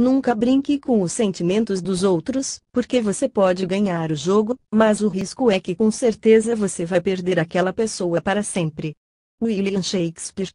Nunca brinque com os sentimentos dos outros, porque você pode ganhar o jogo, mas o risco é que com certeza você vai perder aquela pessoa para sempre. William Shakespeare